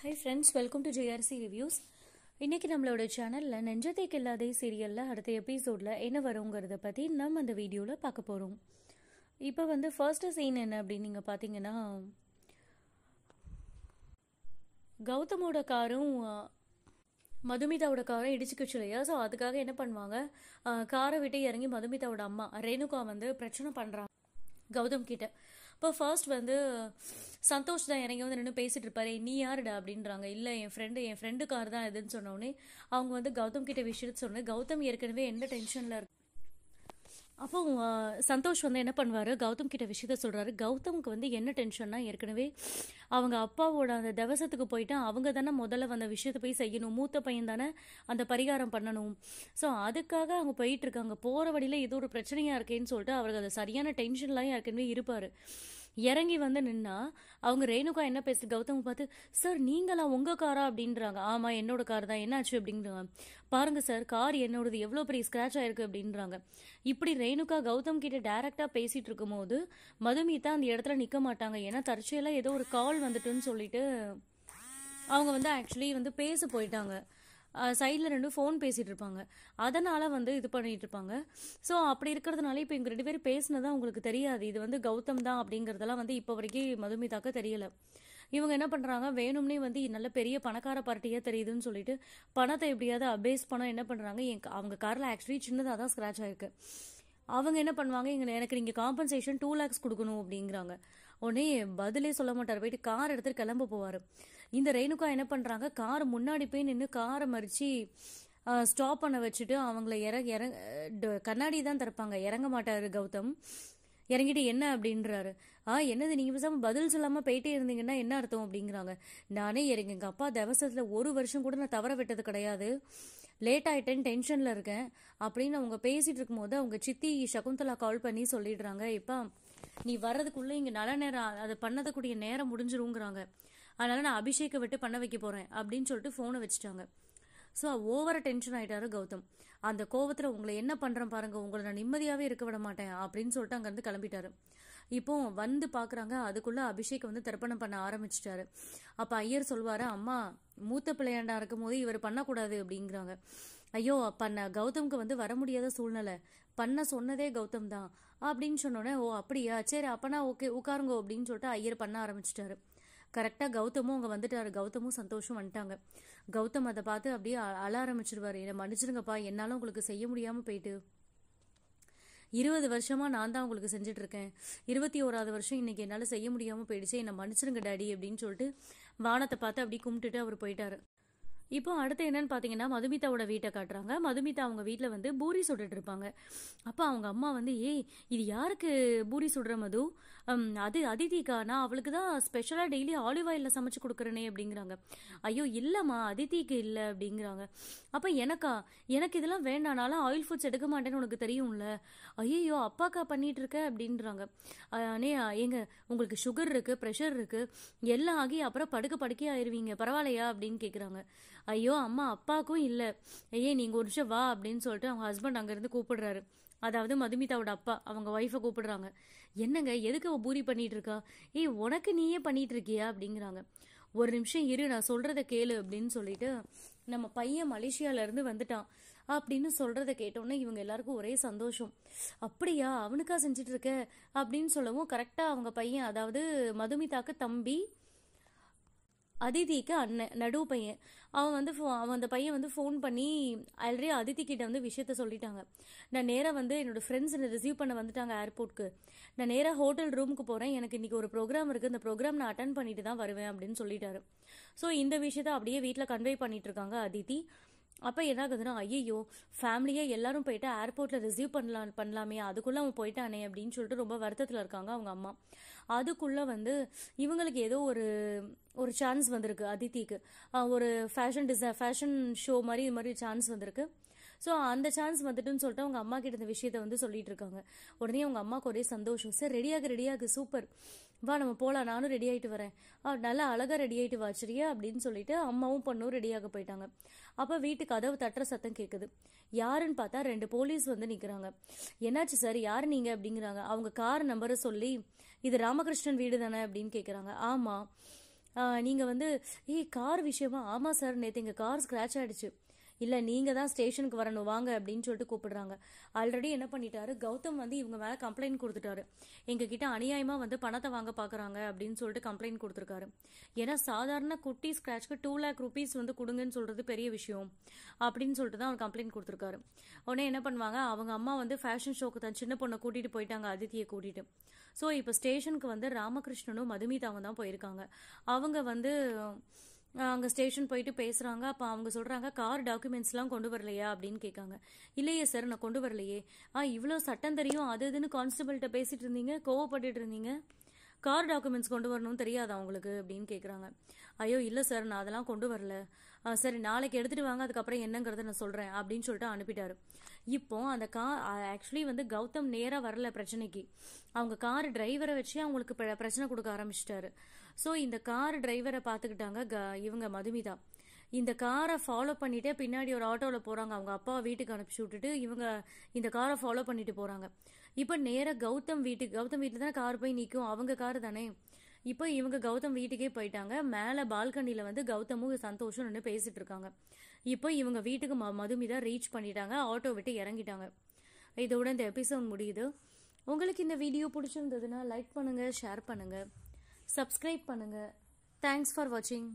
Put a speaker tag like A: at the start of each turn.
A: high friends welcome to JRC reviews இன்னைக்கு நம்மளோட சேனலில் நெஞ்சத்தை கெல்லாதே சீரியலில் அடுத்த எபிசோடில் என்ன வருங்கிறத பற்றி நம்ம அந்த வீடியோவில் பார்க்க போகிறோம் இப்போ வந்து ஃபர்ஸ்ட்டு சீன் என்ன அப்படின்னு நீங்கள் பார்த்தீங்கன்னா கௌதமோட காரும் மதுமிதாவோட காரை இடிச்சுக்கிச்சு இல்லையா ஸோ அதுக்காக என்ன பண்ணுவாங்க காரை விட்டு இறங்கி மதுமிதாவோட அம்மா ரேணுகா வந்து பிரச்சனை பண்ணுறாங்க கௌதம் கிட்ட இப்போ ஃபர்ஸ்ட் வந்து சந்தோஷ் தான் இறங்கி வந்து நின்று பேசிட்டு இருப்பாரு நீ யாருடா அப்படின்றாங்க இல்லை என் ஃப்ரெண்டு என் ஃப்ரெண்டு கார் தான் இதுன்னு சொன்னோடனே அவங்க வந்து கௌதம் கிட்ட விஷயத்து சொன்னேன் கௌதம் ஏற்கனவே எந்த டென்ஷனில் இருக்கு அப்போ சந்தோஷ் வந்து என்ன பண்ணுவார் கௌதம் கிட்ட விஷயத்த சொல்கிறாரு கௌதமுக்கு வந்து என்ன டென்ஷன்னா ஏற்கனவே அவங்க அப்பாவோட அந்த தவசத்துக்கு போயிட்டு அவங்க தானே முதல்ல அந்த விஷயத்தை போய் செய்யணும் மூத்த பையன் தானே அந்த பரிகாரம் பண்ணணும் ஸோ அதுக்காக அவங்க போயிட்டுருக்காங்க போகிற வழியில் ஏதோ ஒரு பிரச்சனையாக இருக்கேன்னு சொல்லிட்டு அவருக்கு அது சரியான டென்ஷன்லாம் ஏற்கனவே இருப்பார் இறங்கி வந்து நின்னா அவங்க ரேணுகா என்ன பேசு கௌதம் பார்த்து சார் நீங்களா உங்க காரா அப்படின்றாங்க ஆமா என்னோட கார் தான் என்னாச்சு அப்படின்றாங்க பாருங்க சார் கார் என்னோடது எவ்வளோ பெரிய ஸ்கிராச் ஆயிருக்கு அப்படின்றாங்க இப்படி ரேணுகா கௌதம் கிட்ட டைரக்டா பேசிட்டு இருக்கும்போது மதுமீதா அந்த இடத்துல நிக்க மாட்டாங்க ஏன்னா தற்செயலா ஏதோ ஒரு கால் வந்துட்டுன்னு சொல்லிட்டு அவங்க வந்து ஆக்சுவலி வந்து பேச போயிட்டாங்க சைடில் ரெண்டு ஃபோன் பேசிகிட்டு இருப்பாங்க அதனால் வந்து இது பண்ணிகிட்டு இருப்பாங்க ஸோ அப்படி இருக்கிறதுனால இப்போ இங்கே ரெண்டு பேரும் பேசினதான் உங்களுக்கு தெரியாது இது வந்து கௌதம் தான் அப்படிங்கிறதெல்லாம் வந்து இப்போ வரைக்கும் மதுமிதாக்க தெரியலை இவங்க என்ன பண்ணுறாங்க வேணும்னே வந்து நல்ல பெரிய பணக்கார பார்ட்டியாக தெரியுதுன்னு சொல்லிட்டு பணத்தை எப்படியாவது அபேஸ் பணம் என்ன பண்ணுறாங்க என் அவங்க காரில் ஆக்சுவலி சின்னதாக தான் ஸ்க்ராச் ஆயிருக்கு அவங்க என்ன பண்ணுவாங்க இங்கே எனக்கு நீங்கள் காம்பன்சேஷன் டூ லேக்ஸ் கொடுக்கணும் அப்படிங்கிறாங்க உடனே பதிலே சொல்ல மாட்டார் போயிட்டு கார் எடுத்துகிட்டு கிளம்ப போவார் இந்த ரேணுகா என்ன பண்ணுறாங்க கார் முன்னாடி போய் நின்று காரை மறித்து ஸ்டாப் பண்ண வச்சுட்டு அவங்கள இறங்க இறங்க கண்ணாடி தான் திறப்பாங்க இறங்க மாட்டாரு கௌதம் இறங்கிட்டு என்ன அப்படின்றாரு ஆ என்னது நீங்கள் பேசாமல் பதில் சொல்லாமல் போயிட்டே இருந்தீங்கன்னா என்ன அர்த்தம் அப்படிங்கிறாங்க நானே இறங்க எங்கள் அப்பா தவசத்தில் ஒரு வருஷம் கூட நான் தவற விட்டது கிடையாது லேட் ஆகிட்டேன்னு டென்ஷனில் இருக்கேன் அப்படின்னு அவங்க பேசிகிட்டு இருக்கும்போது அவங்க சித்தி சகுந்தலா கால் பண்ணி சொல்லிடுறாங்க இப்போ நீ வர்றதுக்குள்ளே இங்கே நல்ல நேரம் அதை பண்ணதுக்குரிய நேரம் முடிஞ்சிருங்கிறாங்க அதனால் நான் அபிஷேகம் விட்டு பண்ண வைக்க போகிறேன் அப்படின்னு சொல்லிட்டு ஃபோனை வச்சுட்டாங்க ஸோ ஓவர டென்ஷன் ஆகிட்டாரு கௌதம் அந்த கோவத்தில் உங்களை என்ன பண்ணுறேன் பாருங்கள் உங்களை நான் நிம்மதியாகவே இருக்க விட மாட்டேன் அப்படின்னு சொல்லிட்டு அங்கேருந்து கிளம்பிட்டாரு இப்போ வந்து பார்க்குறாங்க அதுக்குள்ளே அபிஷேக் வந்து தர்ப்பணம் பண்ண ஆரம்பிச்சிட்டாரு அப்போ ஐயர் சொல்வார் அம்மா மூத்த பிள்ளையாண்டா இருக்கும் போது இவர் பண்ணக்கூடாது அப்படிங்கிறாங்க ஐயோ பண்ண கௌதம்க்கு வந்து வர முடியாத சூழ்நிலை பண்ண சொன்னதே கௌதம் தான் அப்படின்னு சொன்னோடனே ஓ அப்படியா சரி அப்பனா ஓகே உட்காருங்கோ அப்படின்னு சொல்லிட்டு ஐயர் பண்ண ஆரம்பிச்சிட்டாரு கரெக்டாக கௌதமும் அங்கே வந்துட்டாரு கௌதமும் சந்தோஷம் வந்துட்டாங்க கௌதம் அதை பார்த்து அப்படியே அழ ஆரம்பிச்சிருவாரு என்னை மன்னிச்சிருங்கப்பா என்னால் உங்களுக்கு செய்ய முடியாமல் போயிட்டு இருபது வருஷமா நான் தான் உங்களுக்கு செஞ்சுட்டு இருக்கேன் இருபத்தி ஓராவது வருஷம் இன்னைக்கு என்னால் செய்ய முடியாமல் போயிடுச்சு என்னை மன்னிச்சிருங்க டாடி அப்படின்னு சொல்லிட்டு வானத்தை பார்த்து அப்படி கும்பிட்டுட்டு அவர் போயிட்டாரு இப்போ அடுத்து என்னன்னு பார்த்தீங்கன்னா மதுமிதாவோட வீட்டை காட்டுறாங்க மதுமிதா அவங்க வீட்டில் வந்து பூரி சுட்டுட்டு இருப்பாங்க அப்போ அவங்க அம்மா வந்து ஏய் இது யாருக்கு பூரி சுடுற மது அது அதிதிக்கா நான் அவளுக்கு தான் ஸ்பெஷலாக டெய்லி ஆலிவ் ஆயிலில் சமைச்சு கொடுக்குறேனே அப்படிங்கிறாங்க ஐயோ இல்லைம்மா அதிதிக்கு இல்லை அப்படிங்கிறாங்க அப்போ எனக்கா எனக்கு இதெல்லாம் வேண்டானாலும் ஆயில் ஃபுட்ஸ் எடுக்க மாட்டேன்னு உனக்கு தெரியும்ல ஐயோ அப்பாக்கா பண்ணிட்டு இருக்க அப்படின்றாங்க அண்ணே எங்க உங்களுக்கு சுகர் இருக்கு ப்ரெஷர் இருக்கு எல்லாம் ஆகி அப்புறம் படுக்க படுக்கையாயிருவீங்க பரவாயில்லையா அப்படின்னு கேட்குறாங்க ஐயோ அம்மா அப்பாவுக்கும் இல்லை ஐயே நீங்கள் ஒரு நிமிஷம் வா அப்படின்னு சொல்லிட்டு அவங்க ஹஸ்பண்ட் அங்கேருந்து கூப்பிடுறாரு அதாவது மதுமிதாவோட அப்பா அவங்க ஒய்ஃபை கூப்பிடுறாங்க என்னங்க எதுக்கு அவள் பூரி பண்ணிட்டு இருக்கா ஏய் உனக்கு நீயே பண்ணிட்டு இருக்கியா அப்படிங்கிறாங்க ஒரு நிமிஷம் இரு நான் சொல்றத கேளு அப்படின்னு சொல்லிட்டு நம்ம பையன் மலேசியால இருந்து வந்துட்டான் அப்படின்னு சொல்றத கேட்டோன்னே இவங்க எல்லாருக்கும் ஒரே சந்தோஷம் அப்படியா அவனுக்கா செஞ்சுட்டு இருக்க அப்படின்னு சொல்லவும் கரெக்டா அவங்க பையன் அதாவது மதுமிதாக்கு தம்பி அதிதிக்கு அண்ணன் நடு பையன் அவன் வந்து அவன் அந்த பையன் வந்து ஃபோன் பண்ணி ஆல்ரெடி அதிதி கிட்ட வந்து விஷயத்த சொல்லிட்டாங்க நான் நேராக வந்து என்னோட ஃப்ரெண்ட்ஸ் என்னை ரிசீவ் பண்ண வந்துட்டாங்க ஏர்போர்ட்க்கு நான் நேராக ஹோட்டல் ரூமுக்கு போகிறேன் எனக்கு இன்றைக்கி ஒரு ப்ரோக்ராம் இருக்குது இந்த ப்ரோக்ராம் நான் அட்டன் பண்ணிட்டு தான் வருவேன் அப்படின்னு சொல்லிட்டாரு ஸோ இந்த விஷயத்த அப்படியே வீட்டில் கன்வே பண்ணிட்டு இருக்காங்க அதிதி அப்போ என்ன ஆகுதுன்னா ஐயோ ஃபேமிலியாக எல்லாரும் போயிட்டு ஏர்போர்ட்டில் ரிசீவ் பண்ணலாம் பண்ணலாமே அதுக்குள்ளே அவன் போயிட்டானே அப்படின்னு சொல்லிட்டு ரொம்ப வருத்தத்தில் இருக்காங்க அவங்க அம்மா அதுக்குள்ளே வந்து இவங்களுக்கு ஏதோ ஒரு ஒரு சான்ஸ் வந்திருக்கு அதித்திக்கு ஒரு ஃபேஷன் டிசை ஃபேஷன் ஷோ மாதிரி இது மாதிரி சான்ஸ் வந்திருக்கு ஸோ அந்த சான்ஸ் வந்துட்டுன்னு சொல்லிட்டு அவங்க அம்மா கிட்ட இந்த விஷயத்த வந்து சொல்லிட்டு இருக்காங்க உடனே அவங்க அம்மாவுக்கு ஒரே சந்தோஷம் சார் ரெடியாக ரெடியாக சூப்பர் வா நம்ம போகலாம் நானும் ரெடி ஆகிட்டு வரேன் நல்லா அழகாக ரெடி ஆகிட்டு வாச்சிரியா அப்படின்னு சொல்லிட்டு அம்மாவும் பொண்ணும் ரெடியாக போயிட்டாங்க அப்போ வீட்டு கதவு தட்டுற சத்தம் கேட்குது யாருன்னு பார்த்தா ரெண்டு போலீஸ் வந்து நிற்கிறாங்க என்னாச்சு சார் யார் நீங்கள் அப்படிங்கிறாங்க அவங்க கார் நம்பரை சொல்லி இது ராமகிருஷ்ணன் வீடு தானே அப்படின்னு கேட்குறாங்க ஆமாம் நீங்கள் வந்து ஏய் கார் விஷயமா ஆமாம் சார் நேற்று எங்கள் கார் ஸ்க்ராட்ச் ஆகிடுச்சு இல்லை நீங்கள் தான் ஸ்டேஷனுக்கு வரணும் வாங்க அப்படின்னு சொல்லிட்டு கூப்பிடுறாங்க ஆல்ரெடி என்ன பண்ணிட்டாரு கௌதம் வந்து இவங்க மேலே கம்ப்ளைண்ட் கொடுத்துட்டாரு எங்ககிட்ட அநியாயமாக வந்து பணத்தை வாங்க பார்க்குறாங்க அப்படின்னு சொல்லிட்டு கம்ப்ளைண்ட் கொடுத்துருக்காரு ஏன்னா சாதாரண குட்டி ஸ்க்ராட்ச்க்கு டூ லேக் ருபீஸ் வந்து கொடுங்கன்னு சொல்கிறது பெரிய விஷயம் அப்படின்னு சொல்லிட்டு தான் அவர் கம்ப்ளைண்ட் கொடுத்துருக்காரு உடனே என்ன பண்ணுவாங்க அவங்க அம்மா வந்து ஃபேஷன் ஷோக்கு தான் சின்ன பொண்ணை கூட்டிகிட்டு போயிட்டாங்க அதித்தியை கூட்டிகிட்டு ஸோ இப்போ ஸ்டேஷனுக்கு வந்து ராமகிருஷ்ணனும் மதுமிதாவும் தான் போயிருக்காங்க அவங்க வந்து அங்கே ஸ்டேஷன் போயிட்டு பேசுகிறாங்க அப்போ அவங்க சொல்கிறாங்க கார் டாக்குமெண்ட்ஸ்லாம் கொண்டு வரலையா அப்படின்னு கேட்காங்க இல்லையே சார் நான் கொண்டு வரலையே ஆ இவ்வளோ சட்டம் தெரியும் அது இதுன்னு கான்ஸ்டபிள்கிட்ட பேசிகிட்டு இருந்தீங்க கோவப்பட்டு இருந்தீங்க கார் டாக்குமெண்ட்ஸ் கொண்டு வரணும்னு தெரியாதா அவங்களுக்கு அப்படின்னு கேட்குறாங்க ஐயோ இல்லை சார் நான் அதெல்லாம் கொண்டு வரல சரி நாளைக்கு எடுத்துகிட்டு வாங்க அதுக்கப்புறம் என்னங்கிறத நான் சொல்கிறேன் அப்படின்னு சொல்லிட்டு அனுப்பிட்டாரு இப்போ அந்த கார் ஆக்சுவலி வந்து கௌதம் நேராக வரல பிரச்சனைக்கு அவங்க கார் டிரைவரை வச்சு அவங்களுக்கு பிரச்சனை கொடுக்க ஆரம்பிச்சிட்டாரு ஸோ இந்த கார் டிரைவரை பார்த்துக்கிட்டாங்க இவங்க மதுமிதா இந்த காரை ஃபாலோ பண்ணிட்டே பின்னாடி ஒரு ஆட்டோவில் போகிறாங்க அவங்க அப்பா வீட்டுக்கு அனுப்பிச்சி விட்டுட்டு இவங்க இந்த காரை ஃபாலோ பண்ணிட்டு போகிறாங்க இப்போ நேராக கௌதம் வீட்டுக்கு கௌதம் வீட்டில் தானே கார் போய் நிற்கும் அவங்க கார் தானே இப்போ இவங்க கௌதம் வீட்டுக்கே போயிட்டாங்க மேலே பால்கனியில் வந்து கௌதமும் சந்தோஷம் நின்று பேசிட்டு இருக்காங்க இப்போ இவங்க வீட்டுக்கு ம மதுமிதா ரீச் பண்ணிட்டாங்க ஆட்டோ விட்டு இறங்கிட்டாங்க இதோட இந்த எபிசோட் முடியுது உங்களுக்கு இந்த வீடியோ பிடிச்சிருந்ததுன்னா லைக் பண்ணுங்கள் ஷேர் பண்ணுங்கள் சப்ஸ்கிரைப் பண்ணுங்கள் தேங்க்ஸ் ஃபார் வாட்சிங்